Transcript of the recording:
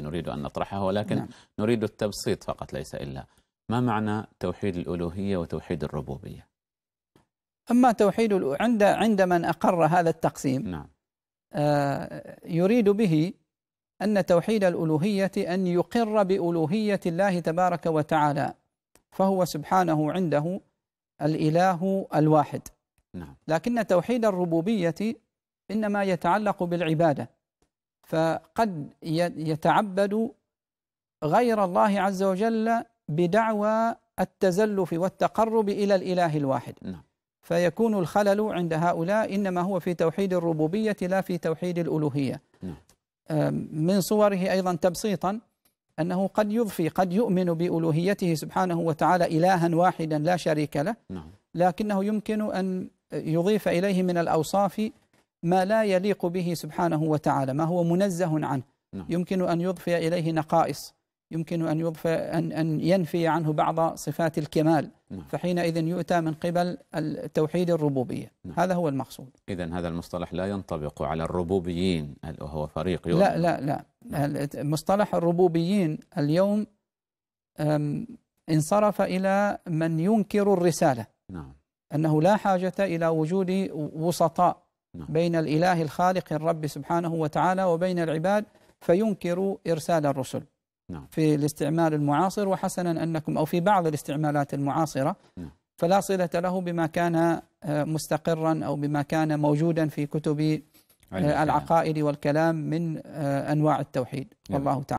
نريد أن نطرحه ولكن نعم. نريد التبسيط فقط ليس إلا ما معنى توحيد الألوهية وتوحيد الربوبية أما توحيد عند عند من أقر هذا التقسيم نعم. آه يريد به أن توحيد الألوهية أن يقر بألوهية الله تبارك وتعالى فهو سبحانه عنده الإله الواحد نعم. لكن توحيد الربوبية إنما يتعلق بالعبادة فقد يتعبد غير الله عز وجل بدعوى التزلف والتقرب إلى الإله الواحد نعم. فيكون الخلل عند هؤلاء إنما هو في توحيد الربوبية لا في توحيد الألوهية نعم. من صوره أيضا تبسيطا أنه قد يضفي قد يؤمن بألوهيته سبحانه وتعالى إلها واحدا لا شريك له نعم. لكنه يمكن أن يضيف إليه من الأوصاف ما لا يليق به سبحانه وتعالى ما هو منزه عنه نعم. يمكن أن يضفي إليه نقائص يمكن أن, يضفي أن, أن ينفي عنه بعض صفات الكمال نعم. فحينئذ يؤتى من قبل التوحيد الربوبية نعم. هذا هو المقصود إذا هذا المصطلح لا ينطبق على الربوبيين وهو فريق لا لا لا مصطلح الربوبيين اليوم انصرف إلى من ينكر الرسالة نعم أنه لا حاجة إلى وجود وسطاء نعم. بين الإله الخالق الرب سبحانه وتعالى وبين العباد فينكر إرسال الرسل نعم. في الاستعمال المعاصر وحسنا أنكم أو في بعض الاستعمالات المعاصرة نعم. فلا صلة له بما كان آه، مستقرا أو بما كان موجودا في كتب آه، العقائد والكلام من آه، أنواع التوحيد والله تعالى